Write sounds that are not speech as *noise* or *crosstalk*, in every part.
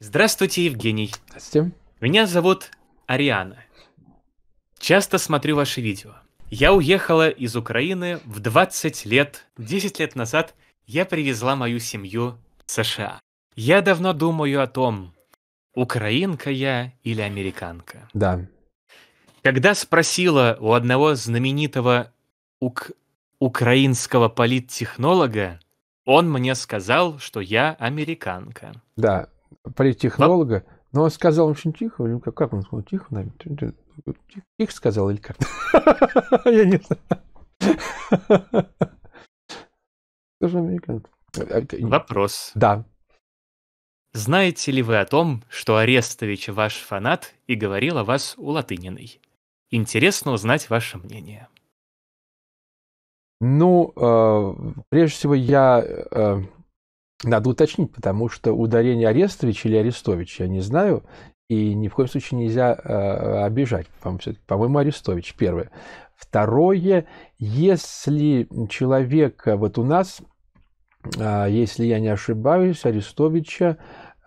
Здравствуйте, Евгений. Здравствуйте. Меня зовут Ариана. Часто смотрю ваши видео. Я уехала из Украины в 20 лет. 10 лет назад я привезла мою семью в США. Я давно думаю о том, украинка я или американка. Да. Когда спросила у одного знаменитого ук украинского политтехнолога, он мне сказал, что я американка. Да, политтехнолога, но он сказал очень тихо, или «Ну, как, как он сказал, тихо, наверное, тихо, тихо сказал или как? *laughs* Я не знаю. *laughs* Тоже американец. А, Вопрос. Да. Знаете ли вы о том, что Арестович ваш фанат и говорил о вас у Латыниной? Интересно узнать ваше мнение. Ну, э, прежде всего, я э, надо уточнить, потому что ударение Арестович или Арестович, я не знаю, и ни в коем случае нельзя э, обижать. По-моему, Арестович первое. Второе, если человек, э, вот у нас, э, если я не ошибаюсь, Арестовича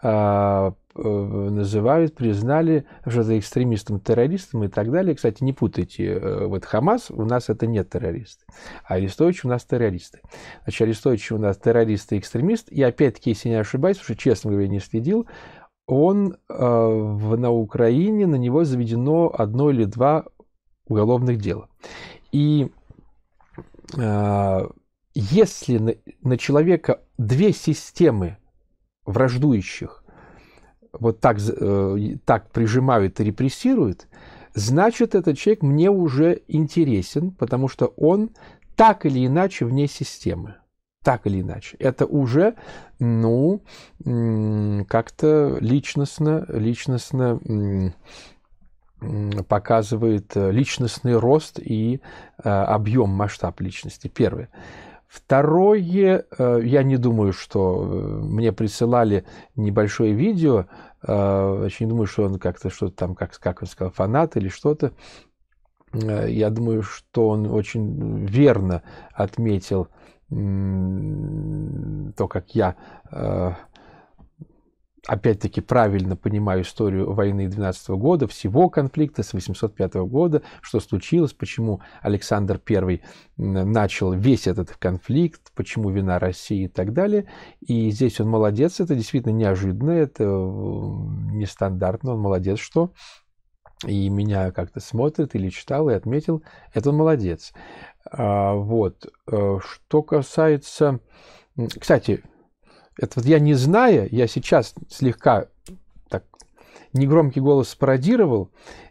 э, Э, называют, признали что-то экстремистом, террористом и так далее. Кстати, не путайте, э, вот Хамас у нас это не террористы, а арестовичи у нас террористы. Значит, арестовичи у нас террорист и экстремист. И опять-таки, если не ошибаюсь, потому что, честно говоря, не следил, он э, в, на Украине, на него заведено одно или два уголовных дела. И э, если на, на человека две системы враждующих вот так, э, так прижимают и репрессируют, значит, этот человек мне уже интересен, потому что он так или иначе вне системы. Так или иначе. Это уже, ну, как-то личностно, личностно показывает э, личностный рост и э, объем, масштаб личности. Первое. Второе, э, я не думаю, что э, мне присылали небольшое видео, э, очень не думаю, что он как-то что-то там, как, как он сказал, фанат или что-то. Я думаю, что он очень верно отметил то, как я опять-таки правильно понимаю историю войны 12 года, всего конфликта с 805 года, что случилось, почему Александр I начал весь этот конфликт, почему вина России и так далее. И здесь он молодец, это действительно неожиданно, это нестандартно, он молодец, что и меня как-то смотрит или читал и отметил, это он молодец. А, вот. Э, что касается... Кстати, это вот я не зная, я сейчас слегка так негромкий голос спародировал.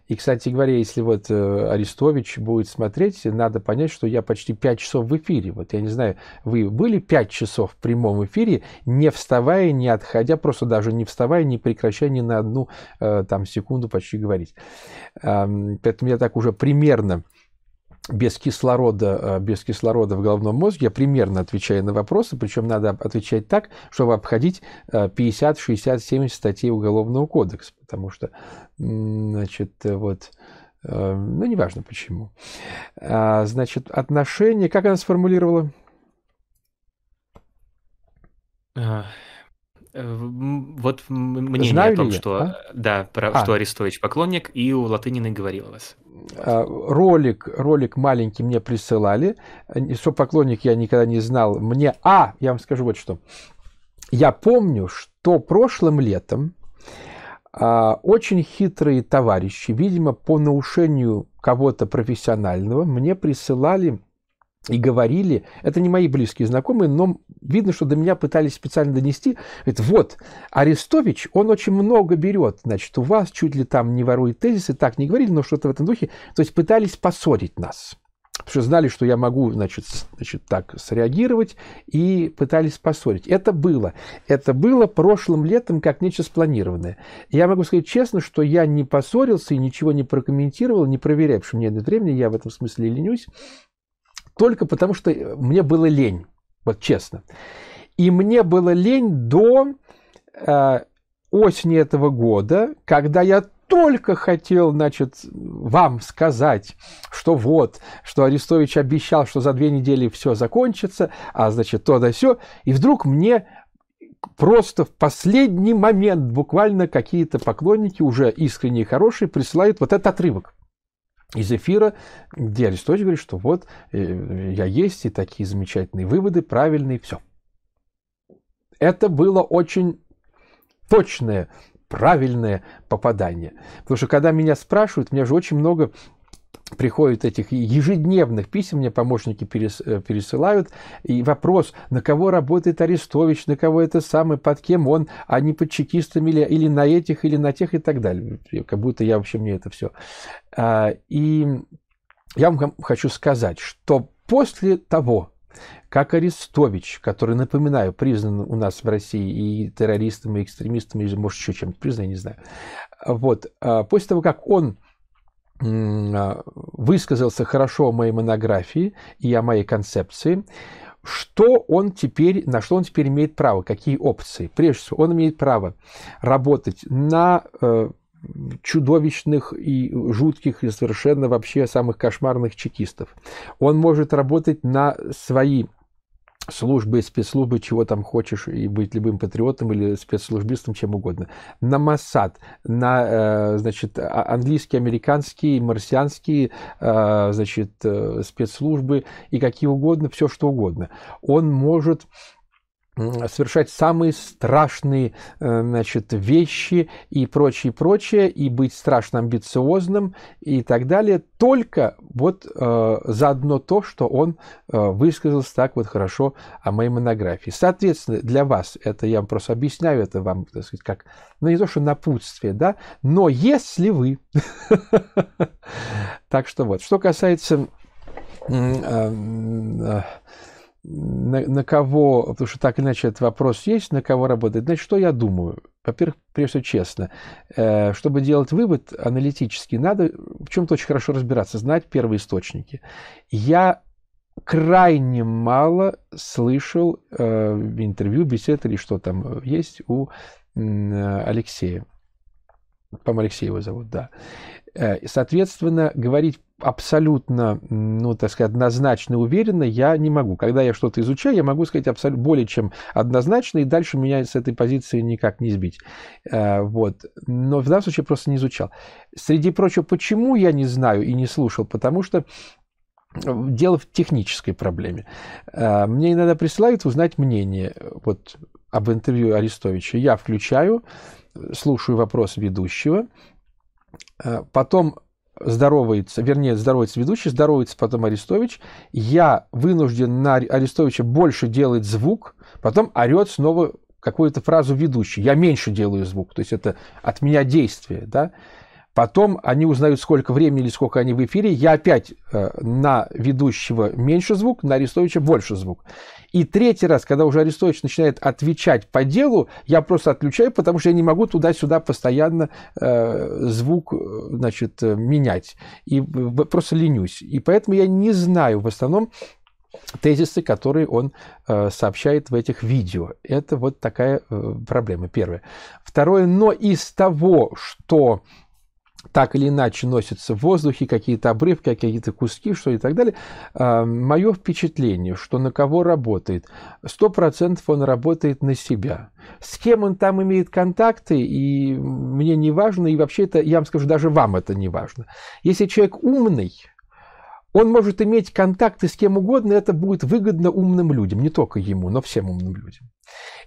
И, кстати говоря, если вот э, Арестович будет смотреть, надо понять, что я почти 5 часов в эфире. Вот я не знаю, вы были 5 часов в прямом эфире, не вставая, не отходя, просто даже не вставая, не прекращая ни на одну э, там секунду почти говорить. Поэтому я так уже примерно без кислорода, э, без кислорода в головном мозге, я примерно отвечаю на вопросы, причем надо отвечать так, чтобы обходить 50, 60, 70 статей Уголовного кодекса, потому что, значит, вот, э, ну, неважно почему. А, значит, отношения, как она сформулировала? А, Э, вот мнение Знаю о том, я, что, а? да, про, а. что Арестович поклонник, и у Латыниной говорил вас. А, ролик, ролик маленький мне присылали, э, что поклонник я никогда не знал. Мне, а, я вам скажу вот что. Я помню, что прошлым летом а, очень хитрые товарищи, видимо, по наушению кого-то профессионального, мне присылали и говорили, это не мои близкие знакомые, но видно, что до меня пытались специально донести. Говорит, вот, Арестович, он очень много берет, значит, у вас чуть ли там не ворует тезисы, так не говорили, но что-то в этом духе. То есть пытались поссорить нас. Потому что знали, что я могу, значит, значит, так среагировать, и пытались поссорить. Это было. Это было прошлым летом как нечто спланированное. Я могу сказать честно, что я не поссорился и ничего не прокомментировал, не проверяя, потому что мне нет времени, я в этом смысле ленюсь, только потому что мне было лень. Вот честно. И мне было лень до э, осени этого года, когда я только хотел, значит, вам сказать, что вот, что Арестович обещал, что за две недели все закончится, а, значит, то да все, и вдруг мне просто в последний момент буквально какие-то поклонники, уже искренние и хорошие, присылают вот этот отрывок из эфира, где Аристотель говорит, что вот э, я есть, и такие замечательные выводы, правильные, все. Это было очень точное, правильное попадание. Потому что когда меня спрашивают, меня же очень много Приходят этих ежедневных писем, мне помощники э, пересылают, и вопрос, на кого работает Арестович, на кого это самый, под кем он, а не под чекистами или, или на этих, или на тех и так далее. Как будто я вообще мне это все. А, и я вам хочу сказать, что после того, как Арестович, который, напоминаю, признан у нас в России и террористом, и экстремистом, и, может, еще чем-то признан, я не знаю. Вот. А, после того, как он а, высказался хорошо о моей монографии и о моей концепции, что он теперь, на что он теперь имеет право, какие опции. Прежде всего, он имеет право работать на э, чудовищных и жутких, и совершенно вообще самых кошмарных чекистов. Он может работать на свои службы, спецслужбы, чего там хочешь, и быть любым патриотом или спецслужбистом, чем угодно. На Моссад, на, э, значит, а, английские, американские, марсианские, э, значит, э, спецслужбы и какие угодно, все что угодно. Он может совершать самые страшные э, значит, вещи и прочее, прочее, и быть страшно амбициозным и так далее, только вот э, заодно то, что он э, высказался так вот хорошо о моей монографии. Соответственно, для вас, это я вам просто объясняю, это вам, так сказать, как, ну не то, что напутствие, да, но если вы... *laughs* Так что вот, что касается э, э, на, на кого, потому что так или иначе этот вопрос есть, на кого работает. Значит, что я думаю? Во-первых, прежде всего честно, э, чтобы делать вывод аналитический, надо в чем-то очень хорошо разбираться, знать первые источники. Я крайне мало слышал э, интервью, бесед или что там э, есть у э, Алексея. По-моему, его зовут, да. Э, соответственно, говорить абсолютно, ну, так сказать, однозначно, уверенно я не могу. Когда я что-то изучаю, я могу сказать абсолютно более чем однозначно, и дальше меня с этой позиции никак не сбить. Э, вот. Но в данном случае просто не изучал. Среди прочего, почему я не знаю и не слушал? Потому что э, дело в технической проблеме. Мне иногда присылают узнать мнение вот, об интервью Арестовича. Я включаю, слушаю вопрос ведущего, э, потом здоровается, вернее, здоровается ведущий, здоровается потом Арестович. Я вынужден на Арестовича больше делать звук, потом орет снова какую-то фразу ведущий. Я меньше делаю звук, то есть это от меня действие, да. Потом они узнают, сколько времени или сколько они в эфире. Я опять э, на ведущего меньше звук, на Арестовича больше звук. И третий раз, когда уже Арестович начинает отвечать по делу, я просто отключаю, потому что я не могу туда-сюда постоянно э, звук э, значит, э, менять. И просто ленюсь. И поэтому я не знаю в основном тезисы, которые он э, сообщает в этих видео. Это вот такая э, проблема, первая. Второе, но из того, что так или иначе носятся в воздухе, какие-то обрывки, какие-то куски, что и так далее. А, Мое впечатление, что на кого работает, 100% он работает на себя. С кем он там имеет контакты, и мне не важно, и вообще это, я вам скажу, даже вам это не важно. Если человек умный, он может иметь контакты с кем угодно, это будет выгодно умным людям, не только ему, но всем умным людям.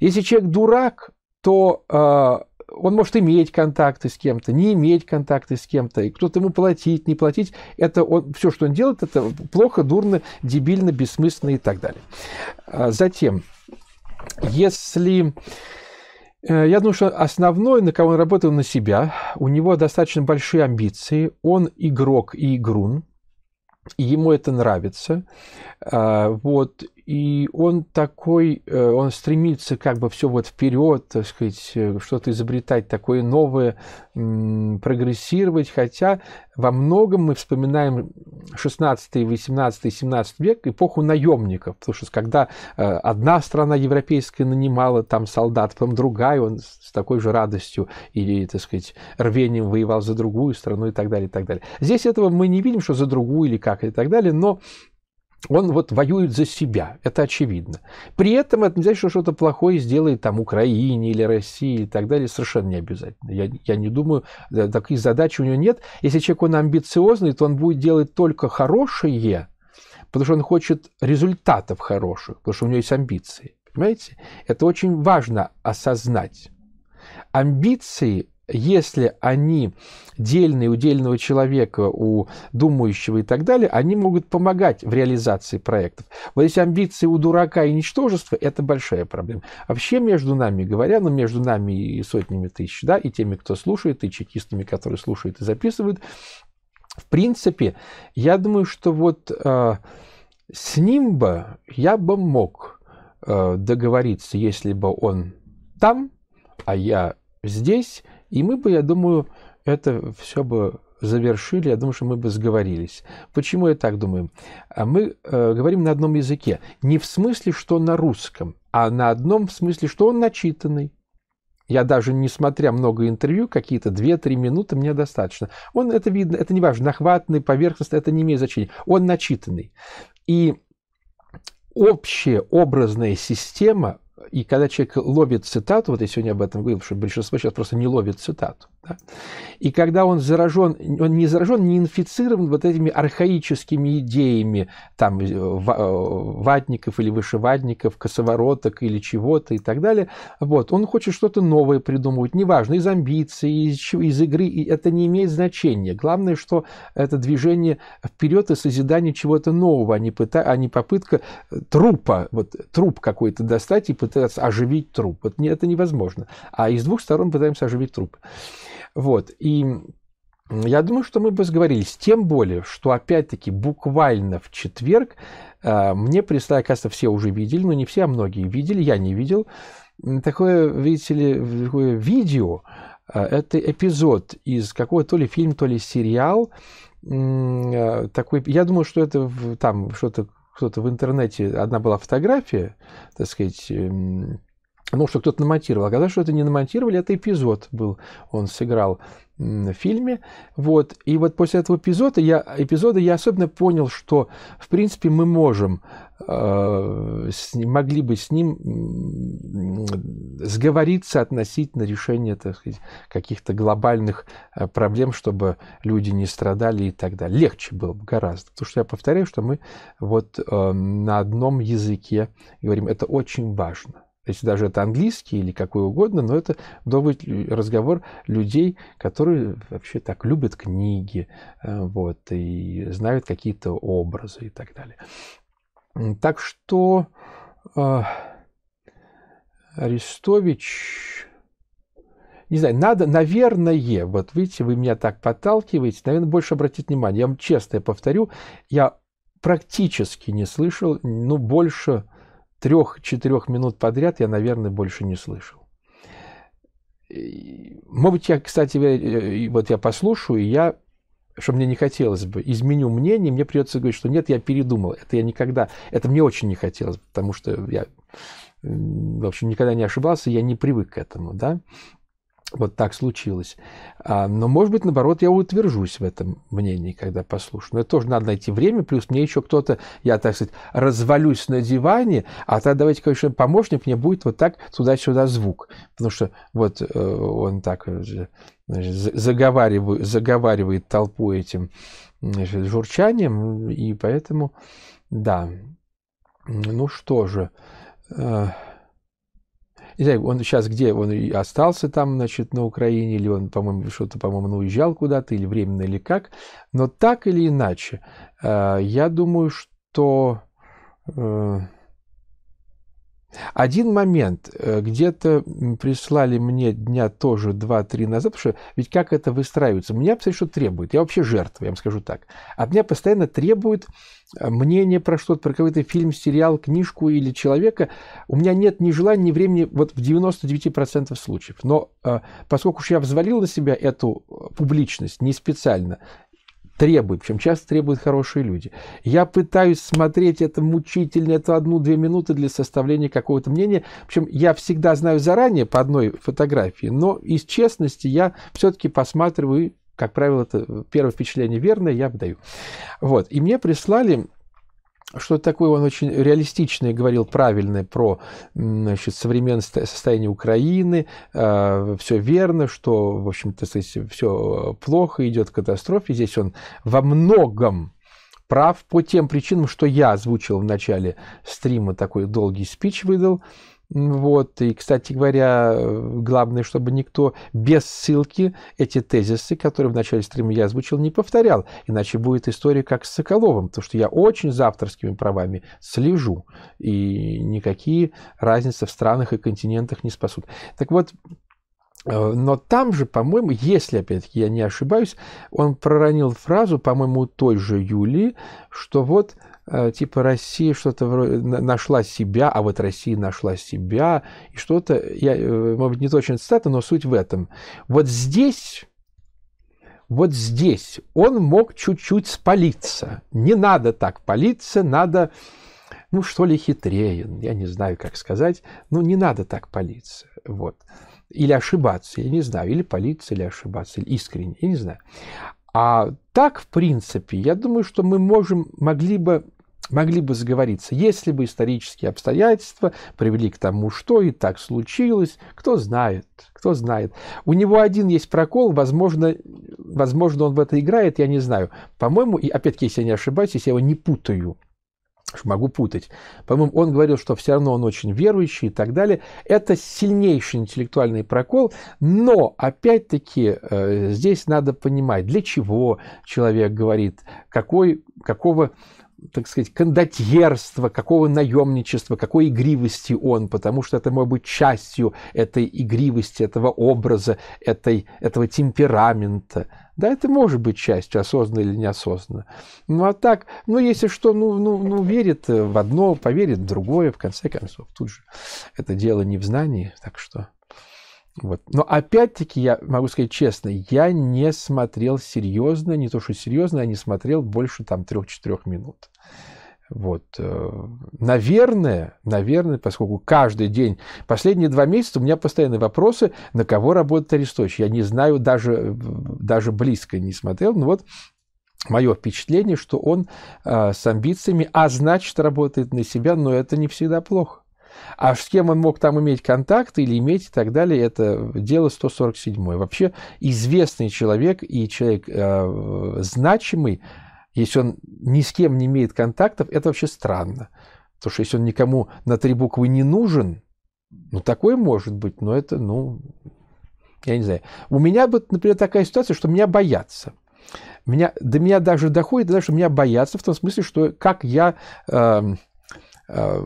Если человек дурак, то а, он может иметь контакты с кем-то, не иметь контакты с кем-то, и кто-то ему платить, не платить. Это он, все, что он делает, это плохо, дурно, дебильно, бессмысленно и так далее. А затем, если... Э, я думаю, что основной, на кого он работал, на себя. У него достаточно большие амбиции. Он игрок и игрун. И ему это нравится. А, вот. И он такой, э, он стремится как бы все вот вперед, так сказать, э, что-то изобретать такое новое, прогрессировать, хотя во многом мы вспоминаем 16, 18, 17 век, эпоху наемников, потому что когда э, одна страна европейская нанимала там солдат, потом другая, он с такой же радостью или, так сказать, рвением воевал за другую страну и так далее, и так далее. Здесь этого мы не видим, что за другую или как, и так далее, но он вот воюет за себя, это очевидно. При этом это не значит, что что-то плохое сделает там Украине или России и так далее, совершенно не обязательно. Я, я не думаю, э, таких задач у него нет. Если человек, он амбициозный, то он будет делать только хорошее, потому что он хочет результатов хороших, потому что у него есть амбиции. Понимаете? Это очень важно осознать. Амбиции если они дельные у дельного человека, у думающего и так далее, они могут помогать в реализации проектов. Вот если амбиции у дурака и ничтожества, это большая проблема. Вообще между нами, говоря, но ну, между нами и сотнями тысяч, да, и теми, кто слушает, и чекистами, которые слушают и записывают, в принципе, я думаю, что вот э, с ним бы я бы мог э, договориться, если бы он там, а я здесь, и мы бы, я думаю, это все бы завершили, я думаю, что мы бы сговорились. Почему я так думаю? А мы э, говорим на одном языке. Не в смысле, что на русском, а на одном в смысле, что он начитанный. Я даже не смотря много интервью, какие-то 2-3 минуты мне достаточно. Он, это видно, это не важно, нахватный, поверхностный, это не имеет значения. Он начитанный. И общая образная система и когда человек ловит цитату, вот я сегодня об этом говорил, что большинство сейчас просто не ловит цитату. Да? И когда он заражен, он не заражен, не инфицирован вот этими архаическими идеями там э, э, ватников или вышеватников, косовороток или чего-то и так далее, вот, он хочет что-то новое придумывать, неважно, из амбиций, из, из игры, и это не имеет значения. Главное, что это движение вперед и созидание чего-то нового, а не, пыта, а не попытка трупа, вот труп какой-то достать и пытаться оживить труп. Это, это невозможно. А из двух сторон пытаемся оживить труп. Вот. И я думаю, что мы бы сговорились. Тем более, что опять-таки буквально в четверг э, мне прислали, оказывается, все уже видели, но не все, а многие видели, я не видел. Такое, видите ли, такое видео, э, это эпизод из какого то ли фильм, то ли сериал. Э, такой, я думаю, что это там что-то кто-то в интернете, одна была фотография, так сказать, эм, ну, что кто-то намонтировал. Оказалось, что это не намонтировали, это эпизод был, он сыграл в фильме. Вот. И вот после этого эпизода я, эпизода я особенно понял, что, в принципе, мы можем, э, с, могли бы с ним сговориться относительно решения так сказать, каких-то глобальных э, проблем, чтобы люди не страдали и так далее. Легче было бы гораздо. Потому что я повторяю, что мы вот э, на одном языке говорим, это очень важно то есть даже это английский или какой угодно, но это должен быть разговор людей, которые вообще так любят книги, э, вот, и знают какие-то образы и так далее. Так что э, Арестович, не знаю, надо, наверное, вот видите, вы меня так подталкиваете, наверное, больше обратить внимание. Я вам честно я повторю, я практически не слышал, ну, больше трех-четырех минут подряд я, наверное, больше не слышал. Может я, кстати, вот я послушаю, и я, что мне не хотелось бы, изменю мнение, мне придется говорить, что нет, я передумал. Это я никогда, это мне очень не хотелось, потому что я, в общем, никогда не ошибался, я не привык к этому, да вот так случилось. А, но, может быть, наоборот, я утвержусь в этом мнении, когда послушаю. Но это тоже надо найти время, плюс мне еще кто-то, я, так сказать, развалюсь на диване, а тогда давайте, конечно, помощник мне будет вот так туда-сюда звук. Потому что вот э, он так значит, заговаривает, заговаривает толпу этим значит, журчанием, и поэтому, да. Ну что же... Э, не знаю, он сейчас где, он остался там, значит, на Украине, или он, по-моему, что-то, по-моему, уезжал куда-то, или временно, или как. Но так или иначе, э, я думаю, что... Э, один момент, э, где-то прислали мне дня тоже 2-3 назад, потому что ведь как это выстраивается? Меня постоянно требует, я вообще жертва, я вам скажу так. От меня постоянно требует э, мнение про что-то, про какой-то фильм, сериал, книжку или человека. У меня нет ни желания, ни времени вот в 99% случаев. Но э, поскольку уж я взвалил на себя эту публичность не специально, требует, причем часто требуют хорошие люди. Я пытаюсь смотреть это мучительно, это одну-две минуты для составления какого-то мнения. Причем я всегда знаю заранее по одной фотографии, но из честности я все-таки посматриваю, как правило, это первое впечатление верное, я выдаю. Вот. И мне прислали что такое, он очень реалистично говорил правильно про значит, современное состояние Украины, а, все верно, что, в общем-то, все плохо, идет катастрофе. Здесь он во многом прав по тем причинам, что я озвучил в начале стрима, такой долгий спич выдал. Вот. И, кстати говоря, э, главное, чтобы никто без ссылки эти тезисы, которые в начале стрима я озвучил, не повторял. Иначе будет история как с Соколовым, потому что я очень за авторскими правами слежу. И никакие разницы в странах и континентах не спасут. Так вот, Э, но там же, по-моему, если, опять-таки, я не ошибаюсь, он проронил фразу, по-моему, той же Юлии, что вот э, типа Россия что-то нашла себя, а вот Россия нашла себя, и что-то, я, э, может быть, не точно цитата, но суть в этом. Вот здесь вот здесь он мог чуть-чуть спалиться. Не надо так палиться, надо, ну что ли, хитрее, я не знаю, как сказать, ну не надо так палиться. Вот или ошибаться, я не знаю, или полиция, или ошибаться, или искренне, я не знаю. А так, в принципе, я думаю, что мы можем, могли бы могли бы заговориться, если бы исторические обстоятельства привели к тому, что и так случилось, кто знает, кто знает. У него один есть прокол, возможно, возможно он в это играет, я не знаю. По-моему, и опять-таки, если я не ошибаюсь, если я его не путаю, могу путать. По-моему, он говорил, что все равно он очень верующий и так далее. Это сильнейший интеллектуальный прокол, но, опять-таки, э, здесь надо понимать, для чего человек говорит, какой, какого так сказать, кондотьерства, какого наемничества, какой игривости он, потому что это может быть частью этой игривости, этого образа, этой, этого темперамента. Да, это может быть частью, осознанно или неосознанно. Ну, а так, ну, если что, ну, ну, ну, верит в одно, поверит в другое, в конце концов. Тут же это дело не в знании, так что... Вот. Но опять-таки я могу сказать честно, я не смотрел серьезно, не то что серьезно, я не смотрел больше там 3-4 минут. Вот. Э, наверное, наверное, поскольку каждый день, последние два месяца у меня постоянные вопросы, на кого работает Арестович. Я не знаю, даже, э, даже близко не смотрел, но вот мое впечатление, что он э, с амбициями, а значит, работает на себя, но это не всегда плохо. А с кем он мог там иметь контакты или иметь и так далее, это дело 147. Вообще известный человек и человек э, значимый, если он ни с кем не имеет контактов, это вообще странно. Потому что если он никому на три буквы не нужен, ну, такое может быть, но это, ну, я не знаю. У меня, например, такая ситуация, что меня боятся. Меня, до меня даже доходит, даже, что меня боятся в том смысле, что как я... Э, Э,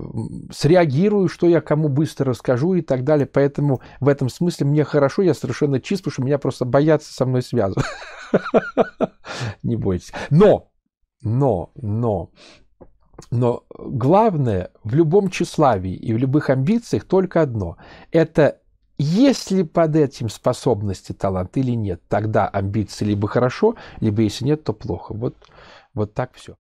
среагирую, что я кому быстро расскажу и так далее. Поэтому в этом смысле мне хорошо, я совершенно чист, потому что меня просто боятся со мной связывать. *laughs* Не бойтесь. Но, но, но, но главное в любом тщеславии и в любых амбициях только одно. Это есть ли под этим способности, талант или нет, тогда амбиции либо хорошо, либо если нет, то плохо. Вот, вот так все.